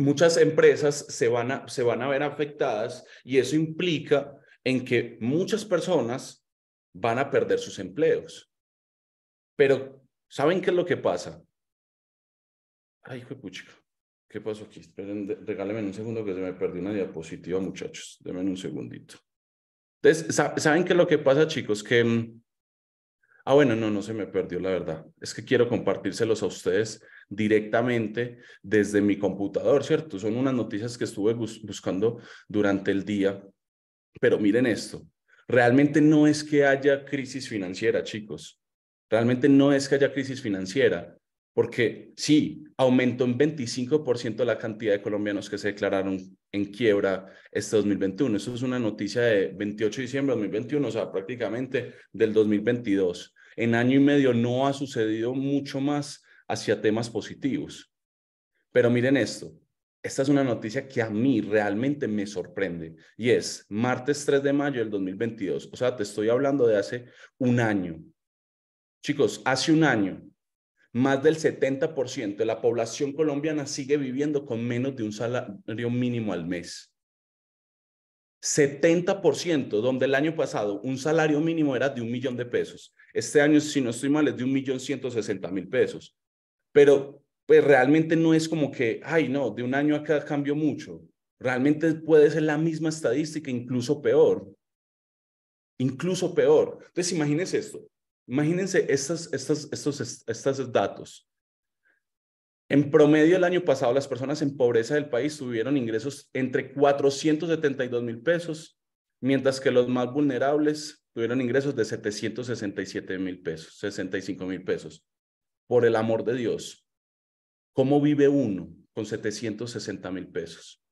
muchas empresas se van a, se van a ver afectadas y eso implica en que muchas personas van a perder sus empleos. Pero, ¿saben qué es lo que pasa? Ay, puchica, ¿qué pasó aquí? Esperen, regálenme un segundo que se me perdió una diapositiva, muchachos. Denme un segundito. Entonces, ¿saben qué es lo que pasa, chicos? Que. Mm, ah, bueno, no, no se me perdió, la verdad. Es que quiero compartírselos a ustedes directamente desde mi computador, ¿cierto? Son unas noticias que estuve buscando durante el día, pero miren esto, realmente no es que haya crisis financiera, chicos, realmente no es que haya crisis financiera, porque sí, aumentó en 25% la cantidad de colombianos que se declararon en quiebra este 2021. Eso es una noticia de 28 de diciembre de 2021, o sea, prácticamente del 2022. En año y medio no ha sucedido mucho más hacia temas positivos. Pero miren esto, esta es una noticia que a mí realmente me sorprende y es martes 3 de mayo del 2022. O sea, te estoy hablando de hace un año. Chicos, hace un año, más del 70% de la población colombiana sigue viviendo con menos de un salario mínimo al mes. 70%, donde el año pasado un salario mínimo era de un millón de pesos. Este año, si no estoy mal, es de un millón ciento mil pesos pero pues realmente no es como que, ay, no, de un año acá cambio mucho. Realmente puede ser la misma estadística, incluso peor. Incluso peor. Entonces, imagínense esto. Imagínense estos, estos datos. En promedio, el año pasado, las personas en pobreza del país tuvieron ingresos entre 472 mil pesos, mientras que los más vulnerables tuvieron ingresos de 767 mil pesos, 65 mil pesos por el amor de Dios, ¿cómo vive uno con 760 mil pesos?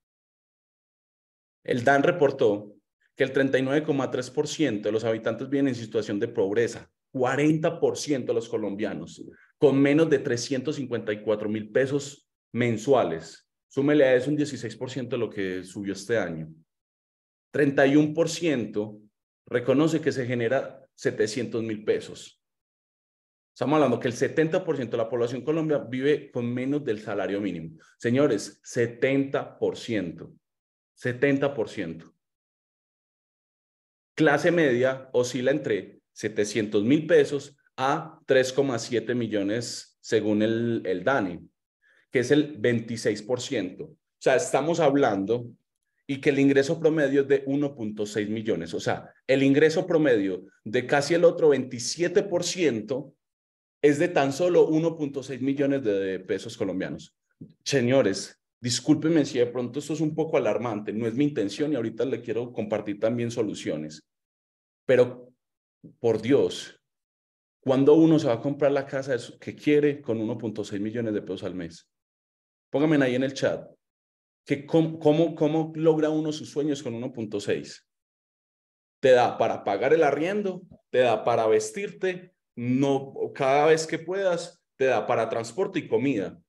El DAN reportó que el 39,3% de los habitantes viven en situación de pobreza, 40% de los colombianos con menos de 354 mil pesos mensuales. Súmele a eso un 16% de lo que subió este año. 31% reconoce que se genera 700 mil pesos. Estamos hablando que el 70% de la población colombiana vive con menos del salario mínimo. Señores, 70%. 70%. Clase media oscila entre 700 mil pesos a 3,7 millones según el, el DANE, que es el 26%. O sea, estamos hablando y que el ingreso promedio es de 1.6 millones. O sea, el ingreso promedio de casi el otro 27% es de tan solo 1.6 millones de pesos colombianos. Señores, discúlpenme si de pronto esto es un poco alarmante, no es mi intención y ahorita le quiero compartir también soluciones, pero por Dios, ¿cuándo uno se va a comprar la casa que quiere con 1.6 millones de pesos al mes? Pónganme ahí en el chat, que cómo, cómo, cómo logra uno sus sueños con 1.6? Te da para pagar el arriendo, te da para vestirte, no, cada vez que puedas, te da para transporte y comida.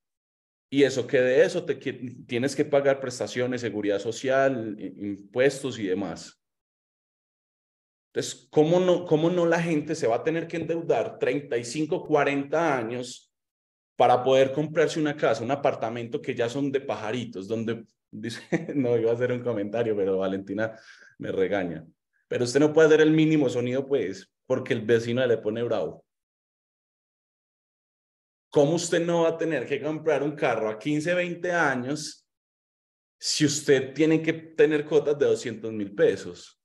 Y eso que de eso te tienes que pagar prestaciones, seguridad social, impuestos y demás. Entonces, ¿cómo no, ¿cómo no la gente se va a tener que endeudar 35, 40 años para poder comprarse una casa, un apartamento que ya son de pajaritos, donde dice, no iba a hacer un comentario, pero Valentina me regaña. Pero usted no puede dar el mínimo sonido, pues porque el vecino le pone bravo. ¿Cómo usted no va a tener que comprar un carro a 15, 20 años si usted tiene que tener cuotas de 200 mil pesos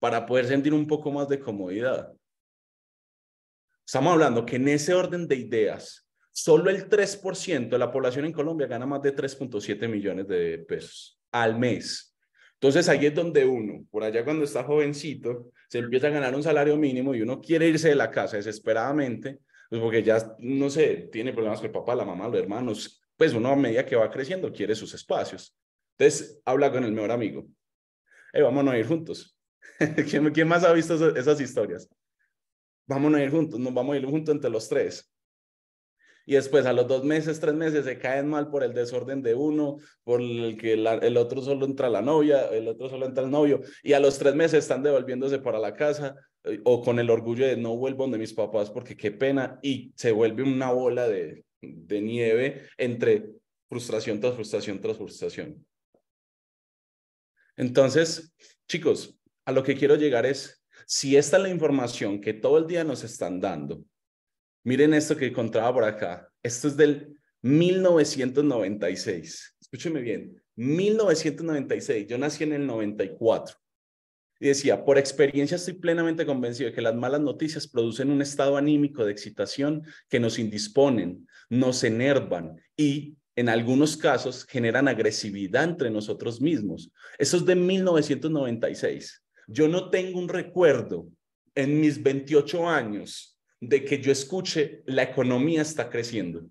para poder sentir un poco más de comodidad? Estamos hablando que en ese orden de ideas, solo el 3% de la población en Colombia gana más de 3.7 millones de pesos al mes. Entonces ahí es donde uno, por allá cuando está jovencito, se empieza a ganar un salario mínimo y uno quiere irse de la casa desesperadamente, pues porque ya, no sé, tiene problemas con el papá, la mamá, los hermanos, pues uno a medida que va creciendo quiere sus espacios. Entonces, habla con el mejor amigo. Hey, vámonos a ir juntos. ¿Quién, más ha visto esas historias? Vamos a ir juntos, nos vamos a ir juntos entre los tres y después a los dos meses, tres meses se caen mal por el desorden de uno, por el que el otro solo entra la novia, el otro solo entra el novio, y a los tres meses están devolviéndose para la casa eh, o con el orgullo de no vuelvo donde mis papás porque qué pena y se vuelve una bola de, de nieve entre frustración tras frustración tras frustración. Entonces, chicos, a lo que quiero llegar es, si esta es la información que todo el día nos están dando, Miren esto que encontraba por acá. Esto es del 1996. Escúcheme bien. 1996. Yo nací en el 94. Y decía, por experiencia estoy plenamente convencido de que las malas noticias producen un estado anímico de excitación que nos indisponen, nos enervan y, en algunos casos, generan agresividad entre nosotros mismos. Eso es de 1996. Yo no tengo un recuerdo en mis 28 años de que yo escuche la economía está creciendo.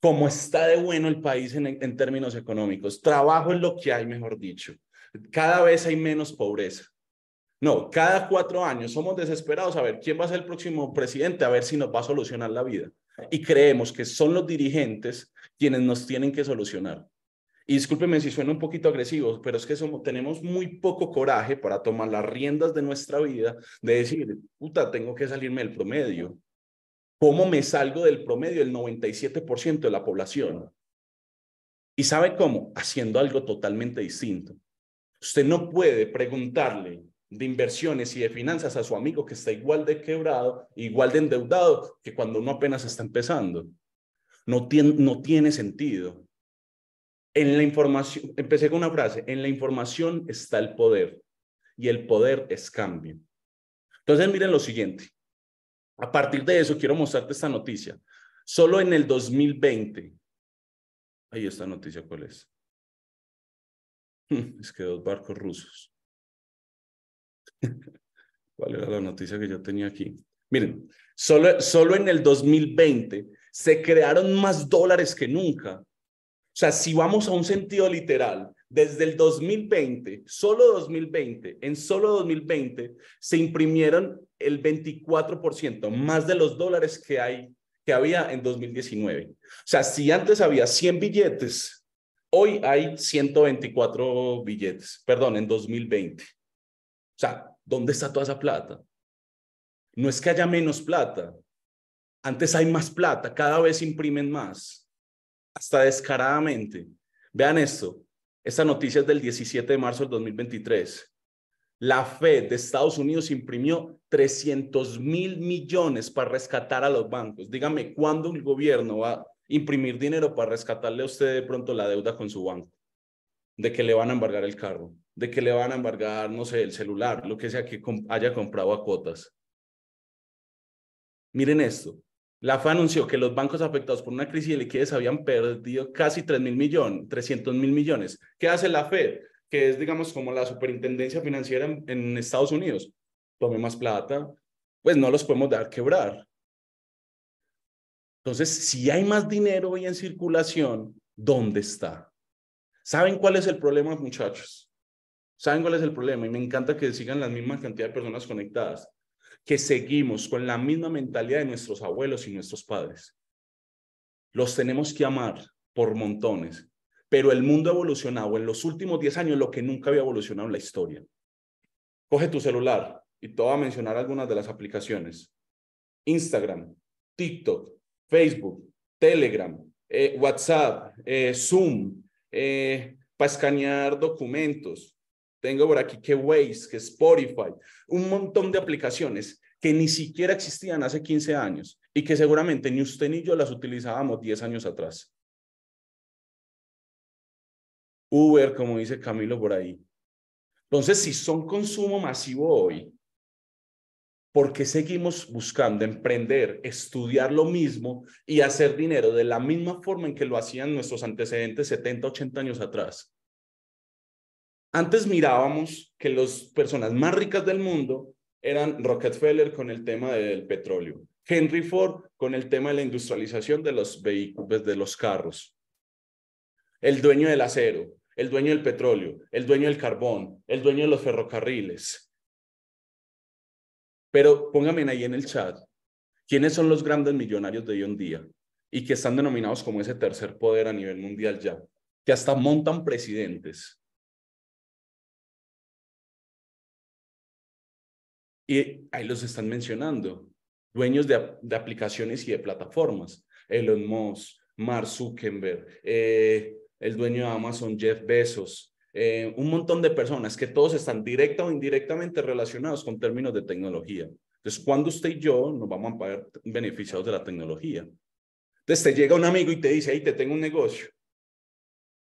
Como está de bueno el país en, términos económicos. Trabajo es lo que hay, mejor dicho. Cada vez hay menos pobreza. No, cada cuatro años somos desesperados a ver quién va a ser el próximo presidente, a ver si nos va a solucionar la vida. Y creemos que son los dirigentes quienes nos tienen que solucionar. Y discúlpeme si suena un poquito agresivo, pero es que tenemos muy poco coraje para tomar las riendas de nuestra vida, de decir, puta, tengo que salirme del promedio. ¿Cómo me salgo del promedio del 97% de la población? ¿Y sabe cómo? Haciendo algo totalmente distinto. Usted no puede preguntarle de inversiones y de finanzas a su amigo que está igual de quebrado, igual de endeudado que cuando uno apenas está empezando. No no tiene sentido. En la información, empecé con una frase, en la información está el poder y el poder es cambio. Entonces miren lo siguiente. A partir de eso quiero mostrarte esta noticia. Solo en el 2020. Ahí la noticia cuál es. Es que dos barcos rusos. ¿Cuál era la noticia que yo tenía aquí? Miren, solo, solo en el 2020 se crearon más dólares que nunca o sea, si vamos a un sentido literal, desde el 2020, solo 2020, en solo 2020, se imprimieron el 24% más de los dólares que hay que había en 2019. O sea, si antes había 100 billetes, hoy hay 124 billetes, perdón, en 2020. O sea, ¿dónde está toda esa plata? No es que haya menos plata. Antes hay más plata, cada vez imprimen más hasta descaradamente. Vean esto, esta noticia es del 17 de marzo del 2023. La Fed de Estados Unidos imprimió 300 mil millones para rescatar a los bancos. Dígame, ¿cuándo el gobierno va a imprimir dinero para rescatarle a usted de pronto la deuda con su banco? De que le van a embargar el carro, de que le van a embargar, no sé, el celular, lo que sea que haya comprado a cuotas. Miren esto, la FA anunció que los bancos afectados por una crisis de liquidez habían perdido casi 3 mil millones, 300 mil millones. ¿Qué hace la Fed? Que es, digamos, como la superintendencia financiera en, Estados Unidos. Tome más plata, pues no los podemos dar quebrar. Entonces, si hay más dinero hoy en circulación, ¿dónde está? ¿Saben cuál es el problema, muchachos? ¿Saben cuál es el problema? Y me encanta que sigan la misma cantidad de personas conectadas que seguimos con la misma mentalidad de nuestros abuelos y nuestros padres. Los tenemos que amar por montones, pero el mundo ha evolucionado en los últimos 10 años lo que nunca había evolucionado en la historia. Coge tu celular y te voy a mencionar algunas de las aplicaciones. Instagram, TikTok, Facebook, Telegram, eh, WhatsApp, eh, Zoom, eh, para escanear documentos, tengo por aquí que Waze, que Spotify, un montón de aplicaciones que ni siquiera existían hace 15 años y que seguramente ni usted ni yo las utilizábamos 10 años atrás. Uber, como dice Camilo por ahí. Entonces, si son consumo masivo hoy, ¿por qué seguimos buscando emprender, estudiar lo mismo y hacer dinero de la misma forma en que lo hacían nuestros antecedentes 70, 80 años atrás? Antes mirábamos que las personas más ricas del mundo eran Rockefeller con el tema del petróleo, Henry Ford con el tema de la industrialización de los vehículos, de los carros, el dueño del acero, el dueño del petróleo, el dueño del carbón, el dueño de los ferrocarriles. Pero pónganme ahí en el chat, ¿quiénes son los grandes millonarios de hoy en día y que están denominados como ese tercer poder a nivel mundial ya? Que hasta montan presidentes Y ahí los están mencionando, dueños de, aplicaciones y de plataformas. Elon Musk, Mark Zuckerberg, eh, el dueño de Amazon, Jeff Bezos, eh, un montón de personas que todos están directa o indirectamente relacionados con términos de tecnología. Entonces, cuando usted y yo nos vamos a pagar beneficiados de la tecnología? Entonces, te llega un amigo y te dice, ahí te tengo un negocio.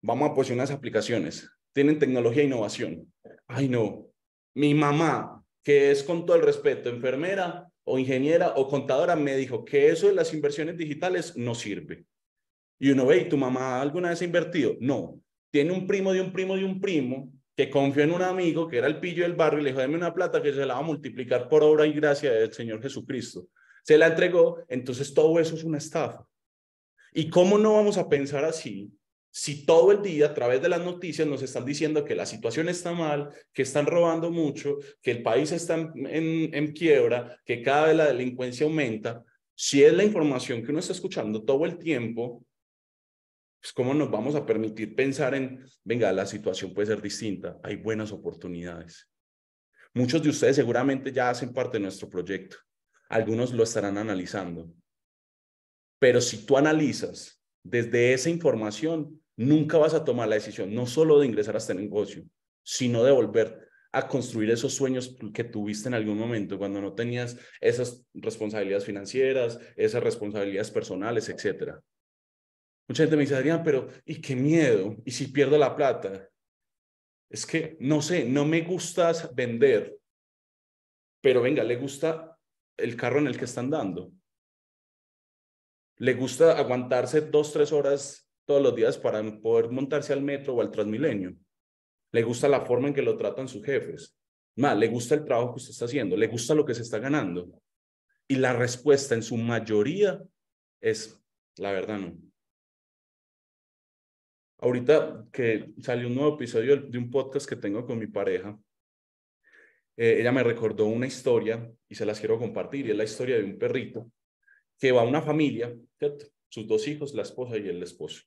Vamos a posicionar las aplicaciones. Tienen tecnología e innovación. Ay, no. Mi mamá que es con todo el respeto, enfermera o ingeniera o contadora, me dijo que eso de las inversiones digitales no sirve. Y uno ve, ¿y tu mamá alguna vez ha invertido? No. Tiene un primo de un primo de un primo que confió en un amigo que era el pillo del barrio y le dijo, dame una plata que se la va a multiplicar por obra y gracia del Señor Jesucristo. Se la entregó, entonces todo eso es una estafa. ¿Y cómo no vamos a pensar así si todo el día a través de las noticias nos están diciendo que la situación está mal, que están robando mucho, que el país está en, quiebra, que cada vez la delincuencia aumenta? Si es la información que uno está escuchando todo el tiempo, pues ¿cómo nos vamos a permitir pensar en, venga, la situación puede ser distinta, hay buenas oportunidades? Muchos de ustedes seguramente ya hacen parte de nuestro proyecto, algunos lo estarán analizando, pero si tú analizas desde esa información nunca vas a tomar la decisión, no solo de ingresar a este negocio, sino de volver a construir esos sueños que tuviste en algún momento cuando no tenías esas responsabilidades financieras, esas responsabilidades personales, etcétera. Mucha gente me dice, Adrián, pero ¿y qué miedo? ¿Y si pierdo la plata? Es que, no sé, no me gusta vender, pero venga, le gusta el carro en el que están dando le gusta aguantarse dos, tres horas todos los días para poder montarse al metro o al Transmilenio. Le gusta la forma en que lo tratan sus jefes. Más, le gusta el trabajo que usted está haciendo, le gusta lo que se está ganando. Y la respuesta en su mayoría es, la verdad, no. Ahorita que salió un nuevo episodio de un podcast que tengo con mi pareja, eh, ella me recordó una historia y se las quiero compartir. Y es la historia de un perrito que va una familia, sus dos hijos, la esposa y el esposo.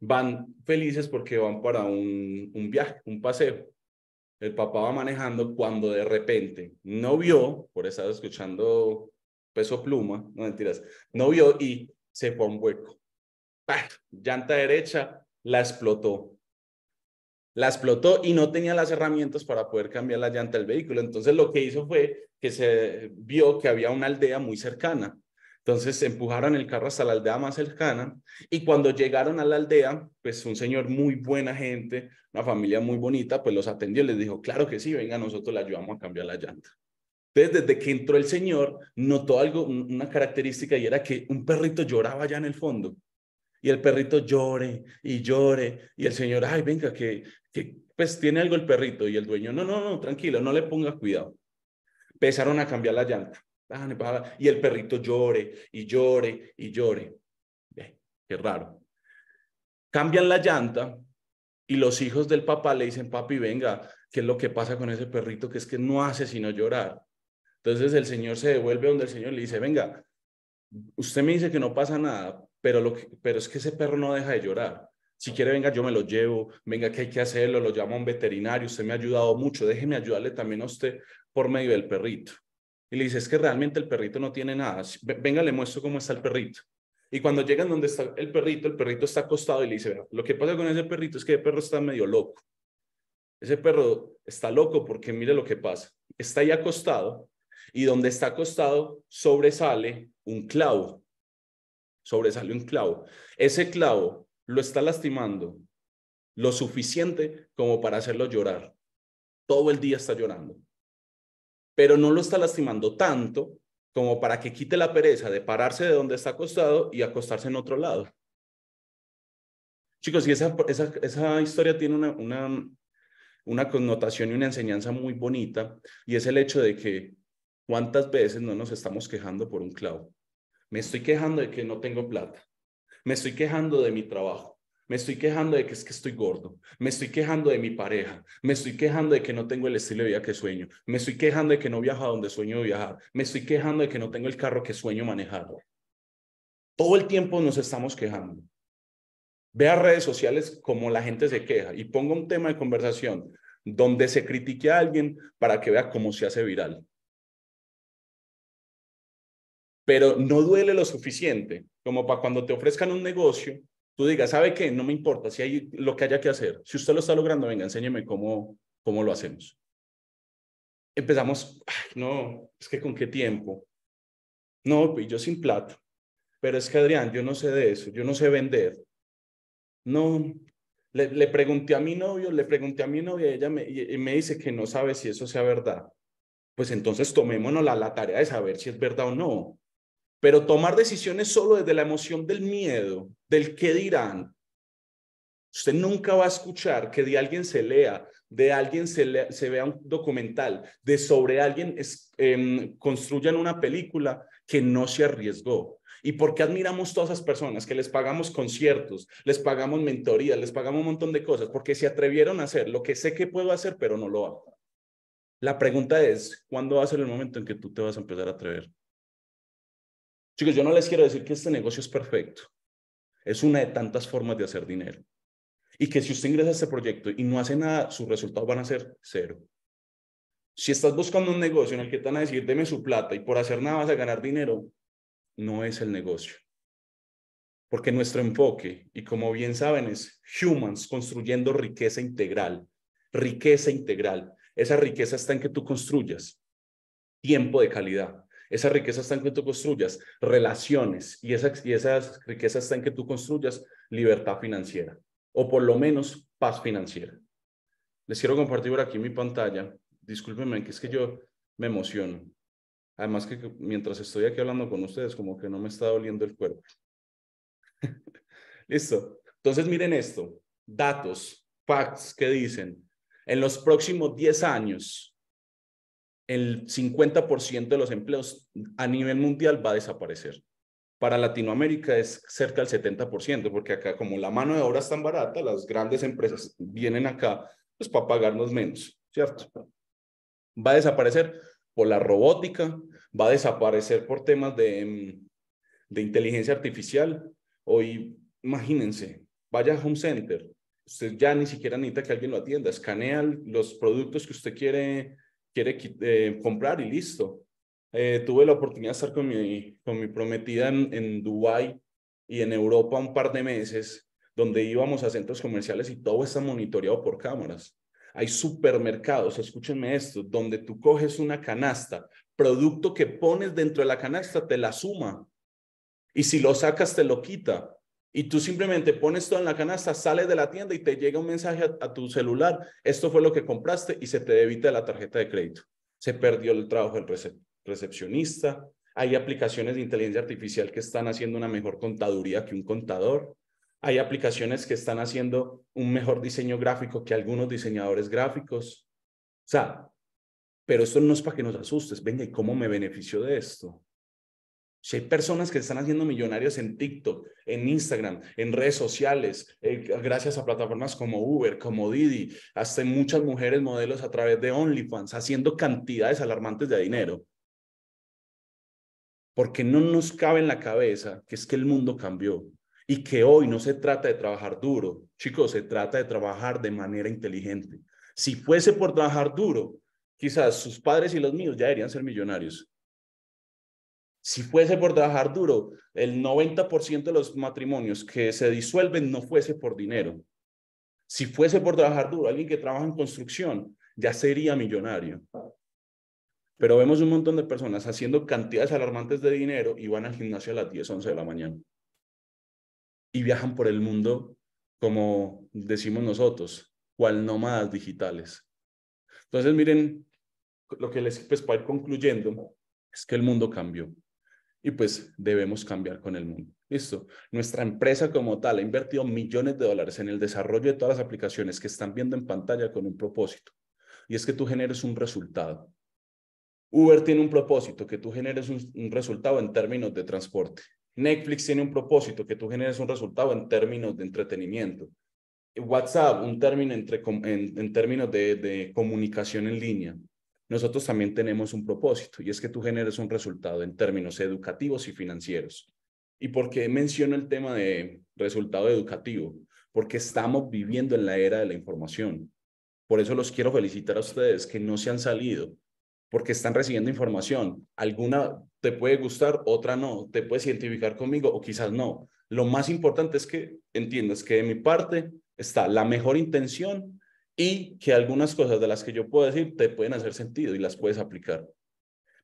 Van felices porque van para un, viaje, un paseo. El papá va manejando cuando de repente no vio, por estar escuchando peso pluma, no mentiras, no vio y se fue a un hueco. Llanta derecha, la explotó. La explotó y no tenía las herramientas para poder cambiar la llanta del vehículo. Entonces lo que hizo fue que se vio que había una aldea muy cercana entonces empujaron el carro hasta la aldea más cercana y cuando llegaron a la aldea, pues un señor muy buena gente, una familia muy bonita, pues los atendió y les dijo, claro que sí, venga, nosotros le ayudamos a cambiar la llanta. Entonces, desde que entró el señor, notó algo, una característica y era que un perrito lloraba ya en el fondo. Y el perrito llore y llore y el señor, ay, venga, que, que pues tiene algo el perrito y el dueño, no, no, no, tranquilo, no le ponga cuidado. Empezaron a cambiar la llanta y el perrito llore y llore y llore. qué raro. Cambian la llanta y los hijos del papá le dicen, papi, venga, ¿qué es lo que pasa con ese perrito que es que no hace sino llorar? Entonces el Señor se devuelve donde el Señor le dice, venga, usted me dice que no pasa nada, pero, lo pero es que ese perro no deja de llorar. Si quiere, venga, yo me lo llevo, venga, que hay que hacerlo, lo llamo a un veterinario, usted me ha ayudado mucho, déjeme ayudarle también a usted por medio del perrito y le dice, es que realmente el perrito no tiene nada. Venga, le muestro cómo está el perrito. Y cuando llegan donde está el perrito, el perrito está acostado y le dice, lo que pasa con ese perrito es que el perro está medio loco. Ese perro está loco porque mire lo que pasa. Está ahí acostado y donde está acostado sobresale un clavo. Sobresale un clavo. Ese clavo lo está lastimando lo suficiente como para hacerlo llorar. Todo el día está llorando pero no lo está lastimando tanto como para que quite la pereza de pararse de donde está acostado y acostarse en otro lado. Chicos, y esa, esa historia tiene una, una, una connotación y una enseñanza muy bonita, y es el hecho de que cuántas veces no nos estamos quejando por un clavo. Me estoy quejando de que no tengo plata. Me estoy quejando de mi trabajo. Me estoy quejando de que es que estoy gordo, me estoy quejando de mi pareja, me estoy quejando de que no tengo el estilo de vida que sueño, me estoy quejando de que no viajo a donde sueño viajar, me estoy quejando de que no tengo el carro que sueño manejar. Todo el tiempo nos estamos quejando. Vea redes sociales como la gente se queja y ponga un tema de conversación donde se critique a alguien para que vea cómo se hace viral. Pero no duele lo suficiente como para cuando te ofrezcan un negocio tú digas, ¿sabe qué? No me importa si hay lo que haya que hacer. Si usted lo está logrando, venga, enséñeme cómo, cómo lo hacemos. Empezamos, Ay, no, es que con qué tiempo. No, pues yo sin plato. Pero es que Adrián, yo no sé de eso, yo no sé vender. No, le, pregunté a mi novio, le pregunté a mi novia, ella me, me dice que no sabe si eso sea verdad. Pues entonces tomémonos la tarea de saber si es verdad o no. Pero tomar decisiones solo desde la emoción del miedo, del qué dirán, usted nunca va a escuchar que de alguien se lea, de alguien se, vea un documental, de sobre alguien em, construyan una película que no se arriesgó. ¿Y por qué admiramos todas esas personas que les pagamos conciertos, les pagamos mentorías, les pagamos un montón de cosas? Porque se atrevieron a hacer lo que sé que puedo hacer, pero no lo hago. La pregunta es, ¿cuándo va a ser el momento en que tú te vas a empezar a atrever? Chicos, yo no les quiero decir que este negocio es perfecto. Es una de tantas formas de hacer dinero. Y que si usted ingresa a este proyecto y no hace nada, sus resultados van a ser cero. Si estás buscando un negocio en el que te van a decir, deme su plata y por hacer nada vas a ganar dinero, no es el negocio. Porque nuestro enfoque, y como bien saben, es humans construyendo riqueza integral. Riqueza integral. Esa riqueza está en que tú construyas tiempo de calidad. Esa riqueza está en que tú construyas relaciones y esa, y esas riqueza está en que tú construyas libertad financiera o por lo menos paz financiera. Les quiero compartir por aquí mi pantalla. Discúlpenme, que es que yo me emociono. Además que mientras estoy aquí hablando con ustedes, como que no me está doliendo el cuerpo. Listo. Entonces miren esto. Datos, facts que dicen. En los próximos 10 años, el 50% de los empleos a nivel mundial va a desaparecer. Para Latinoamérica es cerca del 70%, porque acá como la mano de obra es tan barata, las grandes empresas vienen acá pues, para pagarnos menos, ¿cierto? Va a desaparecer por la robótica, va a desaparecer por temas em, de, inteligencia artificial. Hoy, imagínense, vaya a Home Center, usted ya ni siquiera necesita que alguien lo atienda, escanea los productos que usted quiere quiere eh, comprar y listo. Eh, tuve la oportunidad de estar con mi, con mi prometida en, en Dubái y en Europa un par de meses, donde íbamos a centros comerciales y todo está monitoreado por cámaras. Hay supermercados, escúchenme esto, donde tú coges una canasta, producto que pones dentro de la canasta te la suma y si lo sacas te lo quita. Y tú simplemente pones todo en la canasta, sales de la tienda y te llega un mensaje a, tu celular, esto fue lo que compraste y se te debita la tarjeta de crédito. Se perdió el trabajo del recepcionista, hay aplicaciones de inteligencia artificial que están haciendo una mejor contaduría que un contador, hay aplicaciones que están haciendo un mejor diseño gráfico que algunos diseñadores gráficos. O sea, pero esto no es para que nos asustes. Venga, ¿y cómo me beneficio de esto? Si hay personas que están haciendo millonarios en TikTok, en Instagram, en redes sociales, eh, gracias a plataformas como Uber, como Didi, hasta muchas mujeres modelos a través de OnlyFans, haciendo cantidades alarmantes de dinero. Porque no nos cabe en la cabeza que es que el mundo cambió y que hoy no se trata de trabajar duro, chicos, se trata de trabajar de manera inteligente. Si fuese por trabajar duro, quizás sus padres y los míos ya deberían ser millonarios si fuese por trabajar duro, el 90% de los matrimonios que se disuelven no fuese por dinero. Si fuese por trabajar duro, alguien que trabaja en construcción ya sería millonario. Pero vemos un montón de personas haciendo cantidades alarmantes de dinero y van al gimnasio a las 10, 11 de la mañana. Y viajan por el mundo, como decimos nosotros, cual nómadas digitales. Entonces, miren, lo que les, pues para ir concluyendo, es que el mundo cambió y pues debemos cambiar con el mundo. Listo. Nuestra empresa como tal ha invertido millones de dólares en el desarrollo de todas las aplicaciones que están viendo en pantalla con un propósito. Y es que tú generes un resultado. Uber tiene un propósito, que tú generes un, resultado en términos de transporte. Netflix tiene un propósito, que tú generes un resultado en términos de entretenimiento. WhatsApp, un término en, términos de comunicación en línea nosotros también tenemos un propósito y es que tú generes un resultado en términos educativos y financieros. ¿Y por qué menciono el tema de resultado educativo? Porque estamos viviendo en la era de la información. Por eso los quiero felicitar a ustedes que no se han salido, porque están recibiendo información. Alguna te puede gustar, otra no. Te puedes identificar conmigo o quizás no. Lo más importante es que entiendas que de mi parte está la mejor intención y que algunas cosas de las que yo puedo decir te pueden hacer sentido y las puedes aplicar.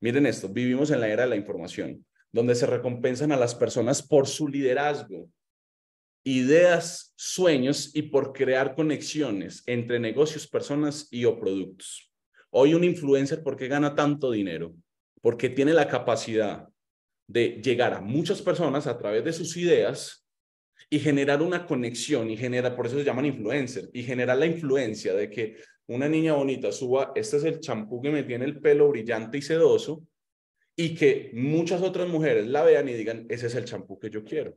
Miren esto, vivimos en la era de la información, donde se recompensan a las personas por su liderazgo, ideas, sueños y por crear conexiones entre negocios, personas y o productos. Hoy un influencer, ¿por qué gana tanto dinero? Porque tiene la capacidad de llegar a muchas personas a través de sus ideas y generar una conexión y genera, por eso se llaman influencers, y generar la influencia de que una niña bonita suba, este es el champú que me tiene el pelo brillante y sedoso, y que muchas otras mujeres la vean y digan, ese es el champú que yo quiero.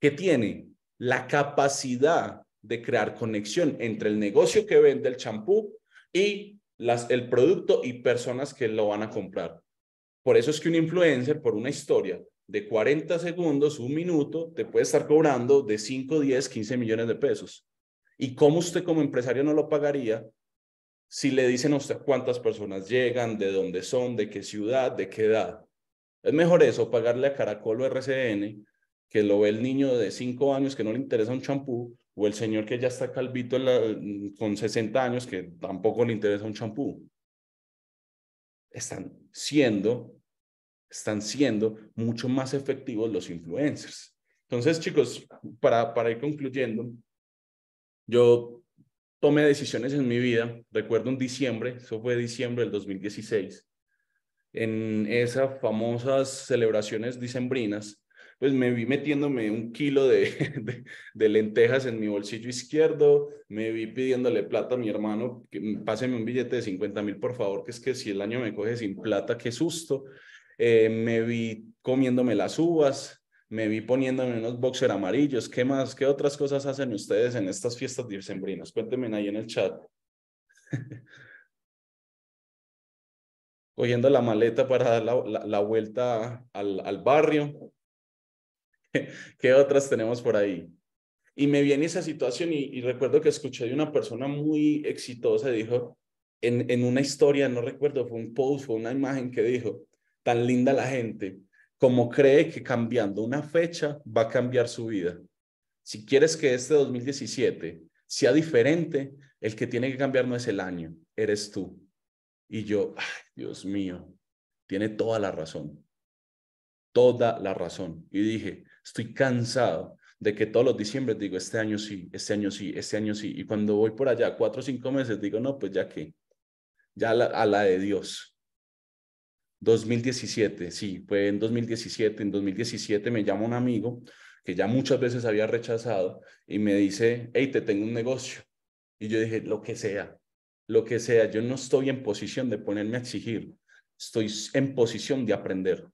Que tiene la capacidad de crear conexión entre el negocio que vende el champú y las, el producto y personas que lo van a comprar. Por eso es que un influencer, por una historia, de 40 segundos, un minuto, te puede estar cobrando de 5, 10, 15 millones de pesos. ¿Y cómo usted como empresario no lo pagaría si le dicen a usted cuántas personas llegan, de dónde son, de qué ciudad, de qué edad? Es mejor eso, pagarle a Caracol o RCN, que lo ve el niño de 5 años que no le interesa un champú, o el señor que ya está calvito con 60 años que tampoco le interesa un champú. Están siendo están siendo mucho más efectivos los influencers. Entonces, chicos, para, para ir concluyendo, yo tomé decisiones en mi vida, recuerdo en diciembre, eso fue diciembre del 2016, en esas famosas celebraciones dicembrinas, pues me vi metiéndome un kilo de, lentejas en mi bolsillo izquierdo, me vi pidiéndole plata a mi hermano, que páseme un billete de 50 mil, por favor, que es que si el año me coge sin plata, qué susto. Eh, me vi comiéndome las uvas, me vi poniéndome unos boxer amarillos. ¿Qué más? ¿Qué otras cosas hacen ustedes en estas fiestas dicembrinas? Cuéntenme ahí en el chat. Cogiendo la maleta para dar la, la, vuelta al, al barrio. ¿Qué otras tenemos por ahí? Y me viene esa situación y, y, recuerdo que escuché de una persona muy exitosa, dijo, en, en una historia, no recuerdo, fue un post, fue una imagen que dijo, tan linda la gente como cree que cambiando una fecha va a cambiar su vida. Si quieres que este 2017 sea diferente, el que tiene que cambiar no es el año, eres tú. Y yo, ay, Dios mío, tiene toda la razón, toda la razón. Y dije, estoy cansado de que todos los diciembre digo, este año sí, este año sí, este año sí. Y cuando voy por allá, cuatro o cinco meses, digo, no, pues ya qué, ya a la de Dios. 2017, sí, fue en 2017. En 2017 me llama un amigo que ya muchas veces había rechazado y me dice, hey, te tengo un negocio. Y yo dije, lo que sea, lo que sea, yo no estoy en posición de ponerme a exigir, estoy en posición de aprender.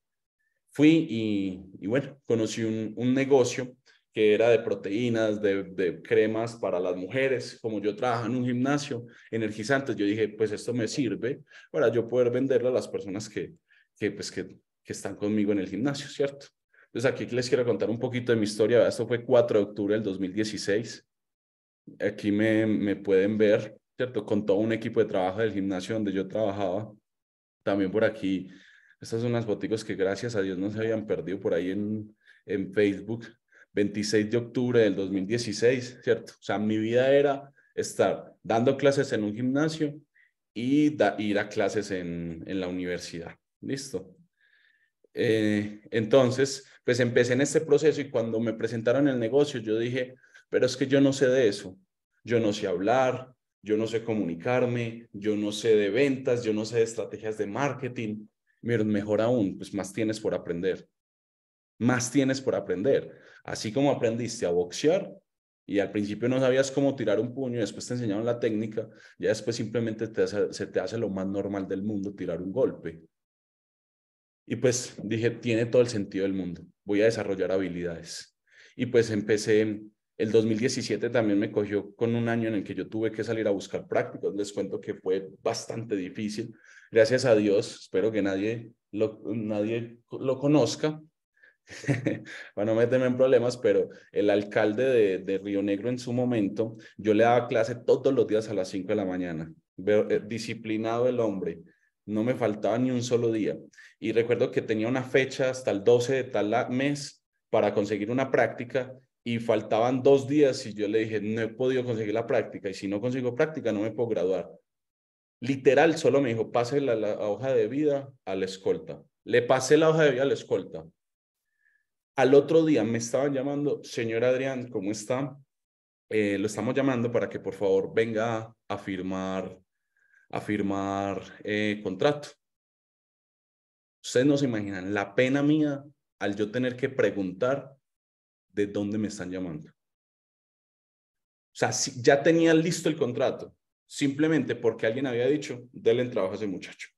Fui y, bueno, conocí un negocio que era de proteínas, de, cremas para las mujeres, como yo trabajo en un gimnasio, energizantes, yo dije, pues esto me sirve para yo poder venderlo a las personas que, que, pues que, que están conmigo en el gimnasio, ¿cierto? Entonces aquí les quiero contar un poquito de mi historia, esto fue 4 de octubre del 2016, aquí me, me pueden ver, ¿cierto? Con todo un equipo de trabajo del gimnasio donde yo trabajaba, también por aquí, estas son unas boticas que gracias a Dios no se habían perdido por ahí en, en Facebook, 26 de octubre del 2016, ¿cierto? O sea, mi vida era estar dando clases en un gimnasio y ir a clases en, la universidad. Listo. Eh, entonces, pues empecé en este proceso y cuando me presentaron el negocio, yo dije, pero es que yo no sé de eso. Yo no sé hablar, yo no sé comunicarme, yo no sé de ventas, yo no sé de estrategias de marketing. Miren, mejor aún, pues más tienes por aprender. Más tienes por aprender. Así como aprendiste a boxear y al principio no sabías cómo tirar un puño y después te enseñaron la técnica, ya después simplemente se te hace lo más normal del mundo tirar un golpe. Y pues dije, tiene todo el sentido del mundo, voy a desarrollar habilidades. Y pues empecé, el 2017 también me cogió con un año en el que yo tuve que salir a buscar prácticas, les cuento que fue bastante difícil, gracias a Dios, espero que nadie lo, nadie lo conozca, bueno no meterme en problemas, pero el alcalde de, Río Negro en su momento, yo le daba clase todos los días a las 5 de la mañana. Eh, disciplinado el hombre, no me faltaba ni un solo día. Y recuerdo que tenía una fecha hasta el 12 de tal mes para conseguir una práctica y faltaban dos días y yo le dije, no he podido conseguir la práctica y si no consigo práctica no me puedo graduar. Literal, solo me dijo, pase la, la hoja de vida a la escolta. Le pasé la hoja de vida a la escolta al otro día me estaban llamando, señor Adrián, ¿cómo está? Eh, lo estamos llamando para que por favor venga a firmar, a firmar eh, contrato. Ustedes no se imaginan la pena mía al yo tener que preguntar de dónde me están llamando. O sea, si ya tenía listo el contrato, simplemente porque alguien había dicho, denle trabajo a ese muchacho.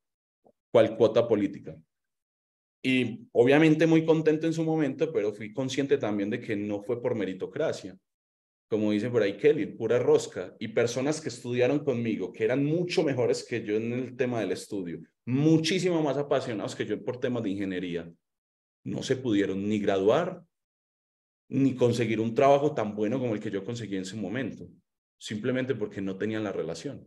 ¿Cuál cuota política? Y obviamente muy contento en su momento, pero fui consciente también de que no fue por meritocracia. Como dice por ahí Kelly, pura rosca. Y personas que estudiaron conmigo, que eran mucho mejores que yo en el tema del estudio, muchísimo más apasionados que yo por temas de ingeniería, no se pudieron ni graduar, ni conseguir un trabajo tan bueno como el que yo conseguí en ese momento, simplemente porque no tenían la relación.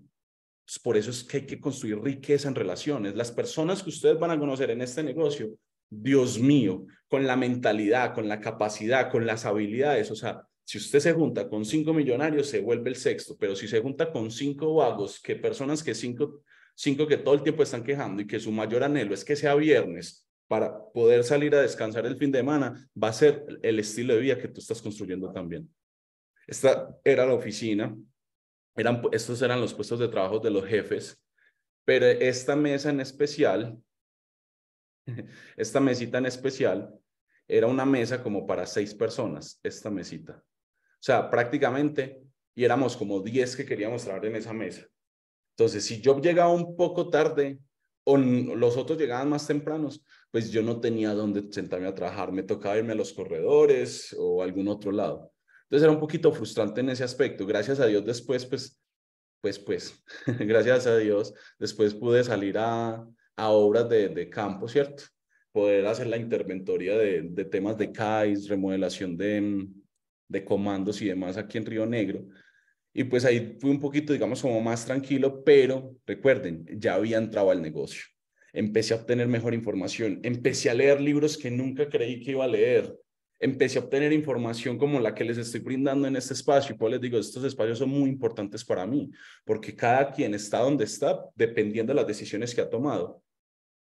Por eso es que hay que construir riqueza en relaciones. Las personas que ustedes van a conocer en este negocio Dios mío, con la mentalidad, con la capacidad, con las habilidades. O sea, si usted se junta con cinco millonarios, se vuelve el sexto, pero si se junta con cinco vagos, que personas que cinco, cinco que todo el tiempo están quejando y que su mayor anhelo es que sea viernes para poder salir a descansar el fin de semana, va a ser el estilo de vida que tú estás construyendo también. Esta era la oficina, eran, estos eran los puestos de trabajo de los jefes, pero esta mesa en especial Esta mesita en especial era una mesa como para seis personas, esta mesita. O sea, prácticamente, y éramos como diez que queríamos trabajar en esa mesa. Entonces, si yo llegaba un poco tarde o los otros llegaban más tempranos, pues yo no tenía dónde sentarme a trabajar, me tocaba irme a los corredores o a algún otro lado. Entonces era un poquito frustrante en ese aspecto. Gracias a Dios después, pues, pues, pues, gracias a Dios después pude salir a, a obras de, de campo, ¿cierto? Poder hacer la interventoría de, de temas de CAIS, remodelación de, mm, de comandos y demás aquí en Río Negro. Y pues ahí fui un poquito, digamos, como más tranquilo, pero recuerden, ya había entrado al negocio. Empecé a obtener mejor información, empecé a leer libros que nunca creí que iba a leer, empecé a obtener información como la que les estoy brindando en este espacio. Y pues les digo, estos espacios son muy importantes para mí, porque cada quien está donde está dependiendo de las decisiones que ha tomado.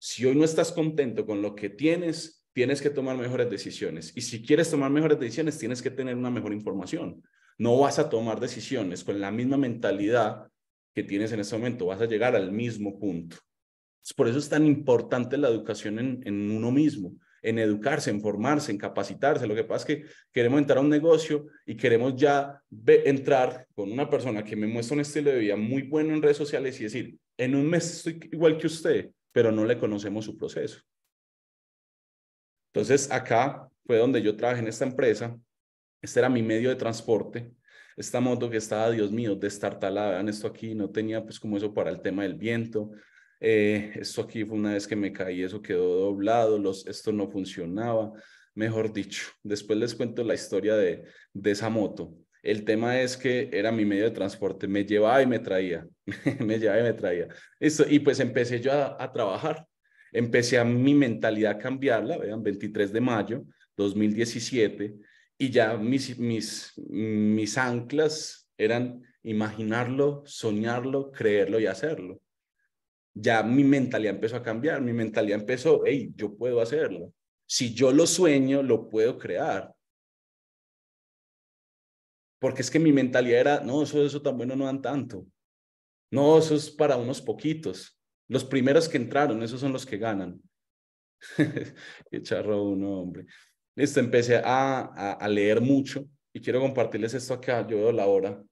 Si hoy no estás contento con lo que tienes, tienes que tomar mejores decisiones. Y si quieres tomar mejores decisiones, tienes que tener una mejor información. No vas a tomar decisiones con la misma mentalidad que tienes en este momento. Vas a llegar al mismo punto. Por eso es tan importante la educación en, uno mismo en educarse, en formarse, en capacitarse. Lo que pasa es que queremos entrar a un negocio y queremos ya entrar con una persona que me muestra un estilo de vida muy bueno en redes sociales y decir, en un mes estoy igual que usted pero no le conocemos su proceso. Entonces, acá fue donde yo trabajé en esta empresa. Este era mi medio de transporte. Esta moto que estaba, Dios mío, destartalada, vean esto aquí, no tenía pues como eso para el tema del viento. Eh, esto aquí fue una vez que me caí, eso quedó doblado, los, esto no funcionaba, mejor dicho. Después les cuento la historia de, de esa moto. El tema es que era mi medio de transporte, me llevaba y me traía. me llevaba y me traía. Eso, y pues empecé yo a, trabajar, empecé a mi mentalidad a cambiarla, vean, 23 de mayo 2017, y ya mis, mis, mis anclas eran imaginarlo, soñarlo, creerlo y hacerlo. Ya mi mentalidad empezó a cambiar, mi mentalidad empezó, hey, yo puedo hacerlo. Si yo lo sueño, lo puedo crear. Porque es que mi mentalidad era, no, eso, eso tan bueno no dan tanto. No, eso es para unos poquitos. Los primeros que entraron, esos son los que ganan. Qué charro uno, hombre. Listo, empecé a, leer mucho y quiero compartirles esto acá. Yo veo la hora,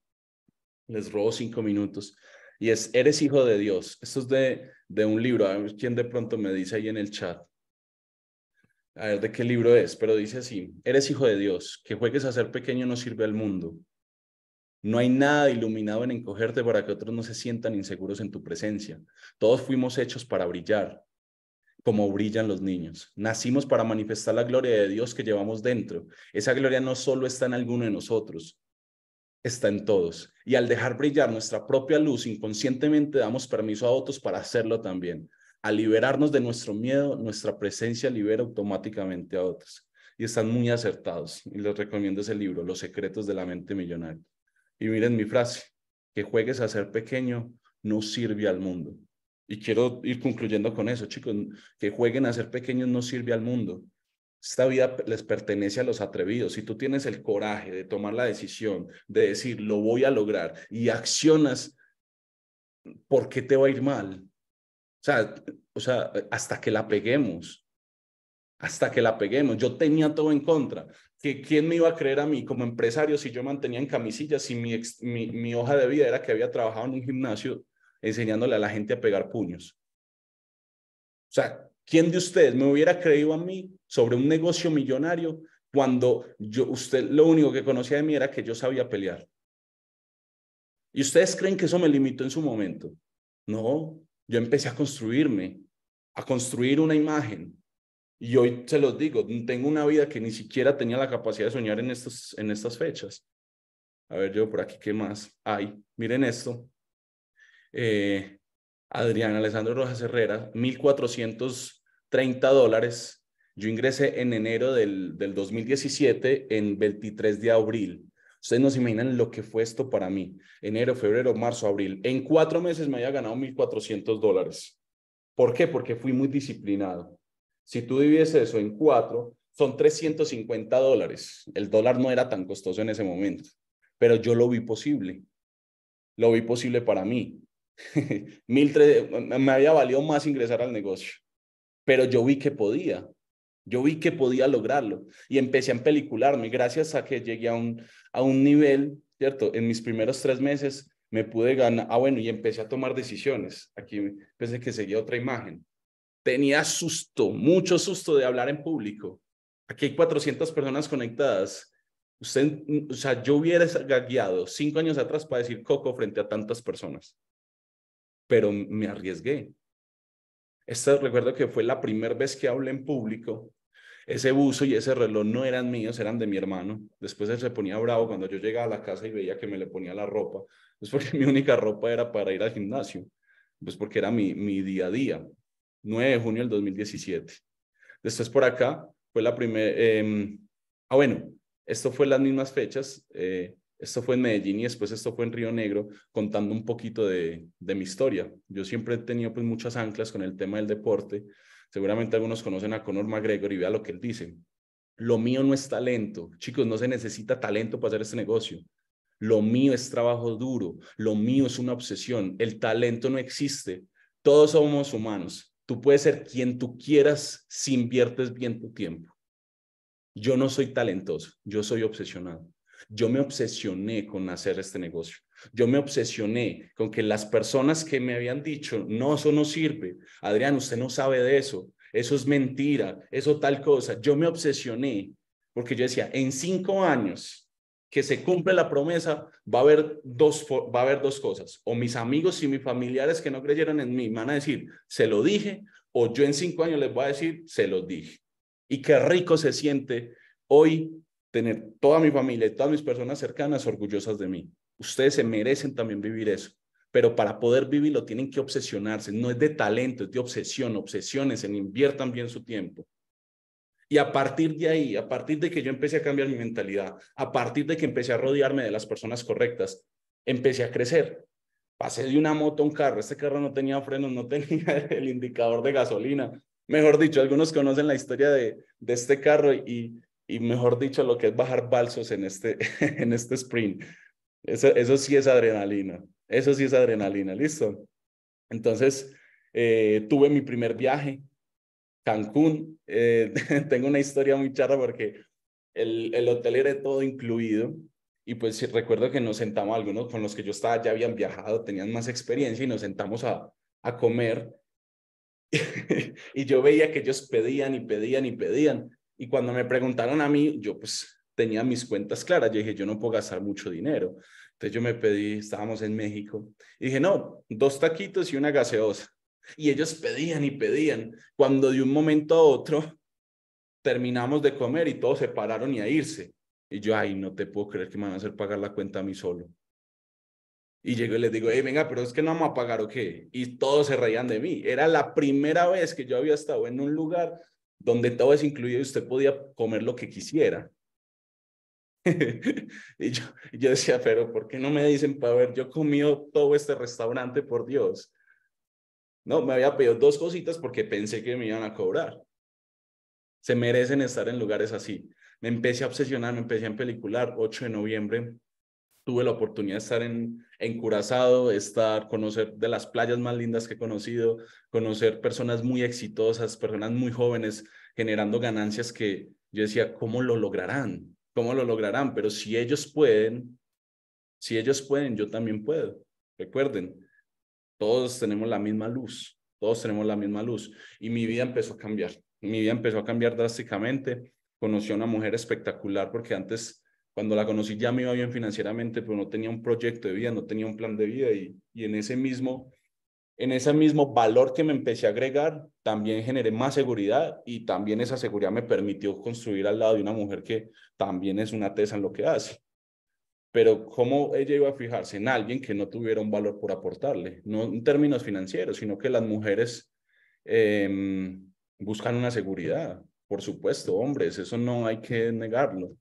les robo cinco minutos. Y es, eres hijo de Dios. Esto es de, de un libro. A ver quién de pronto me dice ahí en el chat. A ver de qué libro es, pero dice así. Eres hijo de Dios. Que juegues a ser pequeño no sirve al mundo. No hay nada iluminado en encogerte para que otros no se sientan inseguros en tu presencia. Todos fuimos hechos para brillar, como brillan los niños. Nacimos para manifestar la gloria de Dios que llevamos dentro. Esa gloria no solo está en alguno de nosotros, está en todos. Y al dejar brillar nuestra propia luz, inconscientemente damos permiso a otros para hacerlo también. Al liberarnos de nuestro miedo, nuestra presencia libera automáticamente a otros. Y están muy acertados. Y les recomiendo ese libro, Los secretos de la mente millonaria. Y miren mi frase, que juegues a ser pequeño no sirve al mundo. Y quiero ir concluyendo con eso, chicos, que jueguen a ser pequeños no sirve al mundo. Esta vida les pertenece a los atrevidos. Si tú tienes el coraje de tomar la decisión, de decir, lo voy a lograr y accionas, ¿por qué te va a ir mal? O sea, o sea hasta que la peguemos, hasta que la peguemos. Yo tenía todo en contra que quién me iba a creer a mí como empresario si yo mantenía en camisilla si mi, hoja de vida era que había trabajado en un gimnasio enseñándole a la gente a pegar puños. O sea, ¿quién de ustedes me hubiera creído a mí sobre un negocio millonario cuando yo, usted lo único que conocía de mí era que yo sabía pelear? ¿Y ustedes creen que eso me limitó en su momento? No, yo empecé a construirme, a construir una imagen, y hoy se los digo, tengo una vida que ni siquiera tenía la capacidad de soñar en, estos, en estas fechas. A ver, yo por aquí, ¿qué más hay? Miren esto. Eh, Adrián Alessandro Rojas Herrera, 1.430 dólares. Yo ingresé en enero del, del 2017, en 23 de abril. Ustedes no se imaginan lo que fue esto para mí. Enero, febrero, marzo, abril. En cuatro meses me había ganado 1.400 dólares. ¿Por qué? Porque fui muy disciplinado. Si tú divides eso en cuatro, son 350 dólares. El dólar no era tan costoso en ese momento, pero yo lo vi posible. Lo vi posible para mí. me había valido más ingresar al negocio, pero yo vi que podía. Yo vi que podía lograrlo y empecé a empelicularme. Gracias a que llegué a un, a un nivel, ¿cierto? En mis primeros tres meses me pude ganar. Ah, bueno, y empecé a tomar decisiones. Aquí pensé que seguía otra imagen tenía susto, mucho susto de hablar en público. Aquí hay 400 personas conectadas. Usted, o sea, yo hubiera gagueado cinco años atrás para decir Coco frente a tantas personas, pero me arriesgué. este recuerdo que fue la primera vez que hablé en público. Ese buzo y ese reloj no eran míos, eran de mi hermano. Después él se ponía bravo cuando yo llegaba a la casa y veía que me le ponía la ropa. Es pues porque mi única ropa era para ir al gimnasio, pues porque era mi, mi día a día. 9 de junio del 2017. Después por acá fue la primera, em, ah bueno, esto fue las mismas fechas, eh, esto fue en Medellín y después esto fue en Río Negro, contando un poquito de, de mi historia. Yo siempre he tenido pues muchas anclas con el tema del deporte. Seguramente algunos conocen a Conor McGregor y vea lo que él dice. Lo mío no es talento. Chicos, no se necesita talento para hacer este negocio. Lo mío es trabajo duro. Lo mío es una obsesión. El talento no existe. Todos somos humanos. Tú puedes ser quien tú quieras si inviertes bien tu tiempo. Yo no soy talentoso, yo soy obsesionado. Yo me obsesioné con hacer este negocio. Yo me obsesioné con que las personas que me habían dicho, no, eso no sirve. Adrián, usted no sabe de eso. Eso es mentira, eso tal cosa. Yo me obsesioné porque yo decía, en cinco años que se cumple la promesa, va a haber dos, va a haber dos cosas. O mis amigos y mis familiares que no creyeron en mí van a decir, se lo dije, o yo en cinco años les voy a decir, se lo dije. Y qué rico se siente hoy tener toda mi familia y todas mis personas cercanas orgullosas de mí. Ustedes se merecen también vivir eso, pero para poder vivirlo tienen que obsesionarse. No es de talento, es de obsesión. Obsesiones en inviertan bien su tiempo. Y a partir de ahí, a partir de que yo empecé a cambiar mi mentalidad, a partir de que empecé a rodearme de las personas correctas, empecé a crecer. Pasé de una moto a un carro. Este carro no tenía frenos, no tenía el indicador de gasolina. Mejor dicho, algunos conocen la historia de, de este carro y, y mejor dicho, lo que es bajar balsos en este, en este sprint. Eso, eso sí es adrenalina. Eso sí es adrenalina, ¿listo? Entonces, eh, tuve mi primer viaje, Cancún, eh, tengo una historia muy charra porque el, hotel era todo incluido y pues recuerdo que nos sentamos algunos con los que yo estaba, ya habían viajado, tenían más experiencia y nos sentamos a, a comer y yo veía que ellos pedían y pedían y pedían y cuando me preguntaron a mí, yo pues tenía mis cuentas claras, yo dije, yo no puedo gastar mucho dinero. Entonces yo me pedí, estábamos en México, y dije, no, dos taquitos y una gaseosa. Y ellos pedían y pedían, cuando de un momento a otro terminamos de comer y todos se pararon y a irse. Y yo, ay, no te puedo creer que me van a hacer pagar la cuenta a mí solo. Y llego y les digo, hey, venga, pero es que no vamos a pagar o qué. Y todos se reían de mí. Era la primera vez que yo había estado en un lugar donde todo es incluido y usted podía comer lo que quisiera. y yo, decía, pero ¿por qué no me dicen, para ver, yo he comido todo este restaurante, por Dios? No, me había pedido dos cositas porque pensé que me iban a cobrar. Se merecen estar en lugares así. Me empecé a obsesionar, me empecé a pelicular. 8 de noviembre tuve la oportunidad de estar en, en estar, conocer de las playas más lindas que he conocido, conocer personas muy exitosas, personas muy jóvenes, generando ganancias que yo decía, ¿cómo lo lograrán? ¿Cómo lo lograrán? Pero si ellos pueden, si ellos pueden, yo también puedo. Recuerden, todos tenemos la misma luz, todos tenemos la misma luz. Y mi vida empezó a cambiar, mi vida empezó a cambiar drásticamente. Conocí a una mujer espectacular porque antes, cuando la conocí, ya me iba bien financieramente, pero no tenía un proyecto de vida, no tenía un plan de vida. Y, y en ese mismo en ese mismo valor que me empecé a agregar, también generé más seguridad y también esa seguridad me permitió construir al lado de una mujer que también es una tesa en lo que hace. Pero ¿cómo ella iba a fijarse en alguien que no tuviera un valor por aportarle? No en términos financieros, sino que las mujeres em, buscan una seguridad. Por supuesto, hombres, eso no hay que negarlo.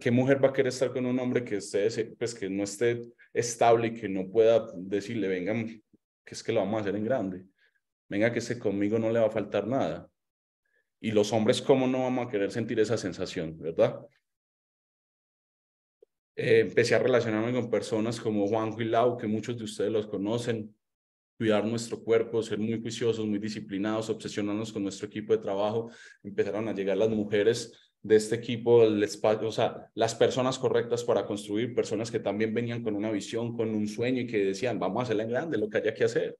¿Qué mujer va a querer estar con un hombre que, esté, pues, que no esté estable y que no pueda decirle, venga, que es que lo vamos a hacer en grande? Venga, que esté conmigo no le va a faltar nada. Y los hombres, ¿cómo no vamos a querer sentir esa sensación, verdad? Eh, empecé a relacionarme con personas como Juan Huilao, que muchos de ustedes los conocen, cuidar nuestro cuerpo, ser muy juiciosos, muy disciplinados, obsesionarnos con nuestro equipo de trabajo. Empezaron a llegar las mujeres de este equipo, o sea, las personas correctas para construir, personas que también venían con una visión, con un sueño y que decían, vamos a hacerla en grande, lo que haya que hacer.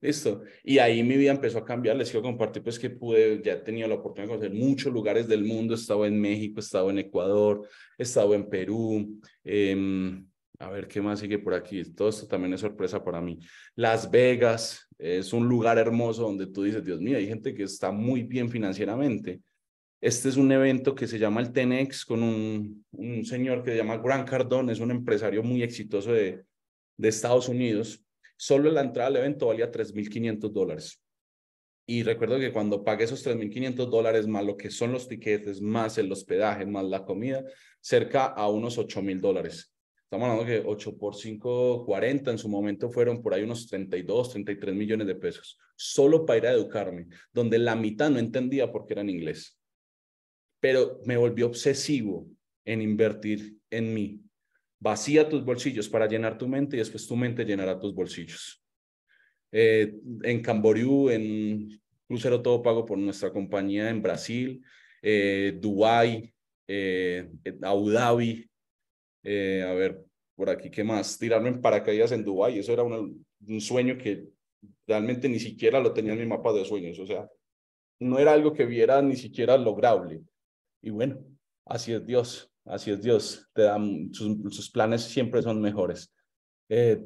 Listo. Y ahí mi vida empezó a cambiar. Les quiero compartir, pues que pude, ya he tenido la oportunidad de conocer muchos lugares del mundo. He estado en México, he estado en Ecuador, he estado en Perú. Em, a ver qué más sigue por aquí. Todo esto también es sorpresa para mí. Las Vegas es un lugar hermoso donde tú dices, Dios mío, hay gente que está muy bien financieramente. Este es un evento que se llama el Tenex con un, señor que se llama Grant Cardón, es un empresario muy exitoso de Estados Unidos Solo la entrada al evento valía 3.500 dólares. Y recuerdo que cuando pagué esos 3.500 dólares más lo que son los tiquetes, más el hospedaje, más la comida, cerca a unos 8.000 dólares. Estamos hablando que 8 por cinco, 40 en su momento fueron por ahí unos 32, 33 millones de pesos, solo para ir a educarme, donde la mitad no entendía porque qué era en inglés. Pero me volví obsesivo en invertir en mí, Vacía tus bolsillos para llenar tu mente y después tu mente llenará tus bolsillos. Eh, en Camboriú, en crucero todo pago por nuestra compañía en Brasil, eh, Dubái, eh, Abu Dhabi, eh, a ver, por aquí, ¿qué más? Tirarme en paracaídas en Dubái, eso era un sueño que realmente ni siquiera lo tenía en mi mapa de sueños, o sea, no era algo que viera ni siquiera lograble. Y bueno, así es Dios. Así es Dios, te dan sus, planes siempre son mejores. Eh,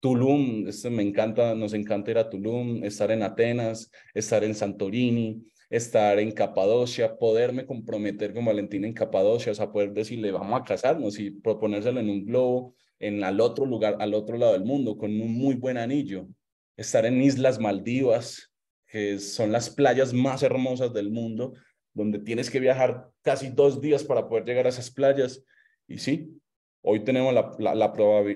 Tulum, este me encanta, nos encanta ir a Tulum, estar en Atenas, estar en Santorini, estar en Capadocia, poderme comprometer con Valentina en Capadocia, o sea, poder decirle, vamos a casarnos y proponérselo en un globo, en al otro lugar, al otro lado del mundo, con un muy buen anillo. Estar en Islas Maldivas, que son las playas más hermosas del mundo, donde tienes que viajar casi dos días para poder llegar a esas playas. Y sí, hoy tenemos la,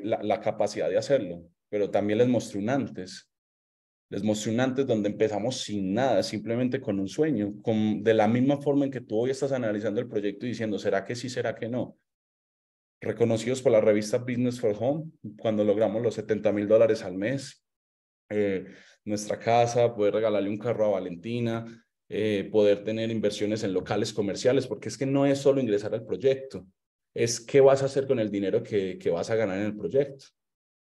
la, capacidad de hacerlo, pero también les mostré un antes. Les mostré un antes donde empezamos sin nada, simplemente con un sueño, con, de la misma forma en que tú hoy estás analizando el proyecto y diciendo, ¿será que sí, será que no? Reconocidos por la revista Business for Home, cuando logramos los 70 mil dólares al mes, eh, nuestra casa, poder regalarle un carro a Valentina, eh, poder tener inversiones en locales comerciales, porque es que no es solo ingresar al proyecto, es qué vas a hacer con el dinero que, vas a ganar en el proyecto.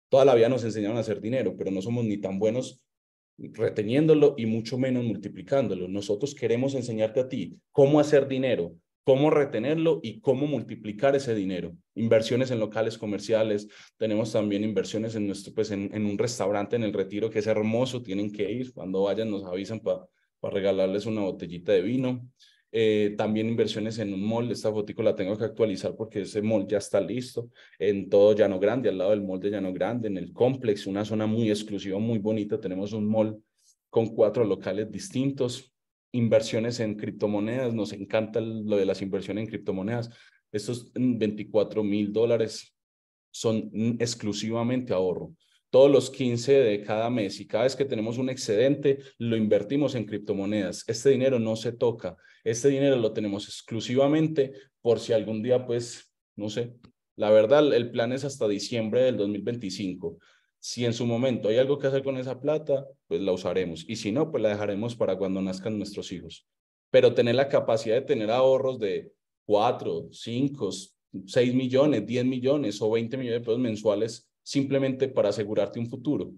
Toda la vida nos enseñaron a hacer dinero, pero no somos ni tan buenos reteniéndolo y mucho menos multiplicándolo. Nosotros queremos enseñarte a ti cómo hacer dinero, cómo retenerlo y cómo multiplicar ese dinero. Inversiones en locales comerciales, tenemos también inversiones en, nuestro, pues en un restaurante en el retiro que es hermoso, tienen que ir, cuando vayan nos avisan para para regalarles una botellita de vino. Eh, también inversiones en un mall, esta botica la tengo que actualizar porque ese mall ya está listo, en todo Llano Grande, al lado del mall de Llano Grande, en el complex, una zona muy exclusiva, muy bonita, tenemos un mall con cuatro locales distintos, inversiones en criptomonedas, nos encanta lo de las inversiones en criptomonedas, estos 24 mm, mil dólares son mm, exclusivamente ahorro todos los 15 de cada mes y cada vez que tenemos un excedente lo invertimos en criptomonedas. Este dinero no se toca, este dinero lo tenemos exclusivamente por si algún día, pues, no sé, la verdad, el plan es hasta diciembre del 2025. Si en su momento hay algo que hacer con esa plata, pues la usaremos y si no, pues la dejaremos para cuando nazcan nuestros hijos. Pero tener la capacidad de tener ahorros de 4, 5, 6 millones, 10 millones o 20 millones de pesos mensuales simplemente para asegurarte un futuro.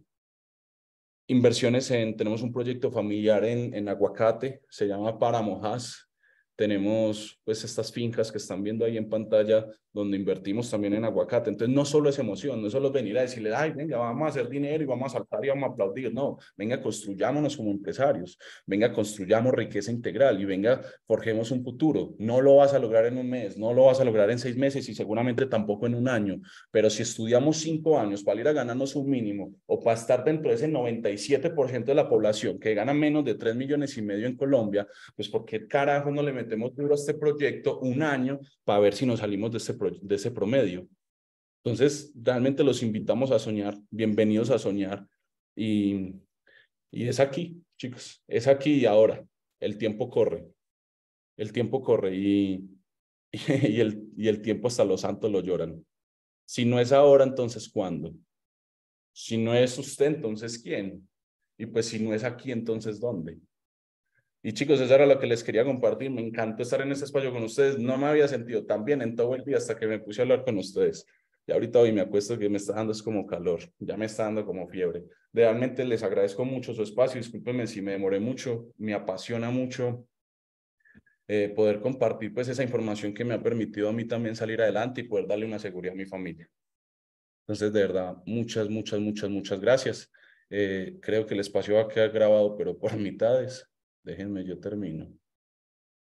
Inversiones en, tenemos un proyecto familiar en, en aguacate, se llama Paramojas. Tenemos pues estas fincas que están viendo ahí en pantalla donde invertimos también en aguacate. Entonces, no solo es emoción, no solo venir a decirle, ay, venga, vamos a hacer dinero y vamos a saltar y vamos a aplaudir. No, venga, construyámonos como empresarios, venga, construyamos riqueza integral y venga, forjemos un futuro. No lo vas a lograr en un mes, no lo vas a lograr en seis meses y seguramente tampoco en un año, pero si estudiamos cinco años para ir a ganarnos un mínimo o para estar dentro de ese 97% de la población que gana menos de 3 millones y medio en Colombia, pues ¿por qué carajo no le metemos duro a este proyecto un año para ver si nos salimos de este proyecto? de ese promedio. Entonces, realmente los invitamos a soñar, bienvenidos a soñar. Y, y es aquí, chicos, es aquí y ahora. El tiempo corre, el tiempo corre y, y, el, y el tiempo hasta los santos lo lloran. Si no es ahora, entonces ¿cuándo? Si no es usted, entonces ¿quién? Y pues si no es aquí, entonces ¿dónde? Y chicos, eso era lo que les quería compartir. Me encantó estar en este espacio con ustedes. No me había sentido tan bien en todo el día hasta que me puse a hablar con ustedes. Y ahorita hoy me acuesto que me está dando es como calor, ya me está dando como fiebre. Realmente les agradezco mucho su espacio. Discúlpenme si me demoré mucho, me apasiona mucho eh, poder compartir pues esa información que me ha permitido a mí también salir adelante y poder darle una seguridad a mi familia. Entonces, de verdad, muchas, muchas, muchas, muchas gracias. Eh, creo que el espacio va a quedar grabado, pero por mitades. Déjenme, yo termino.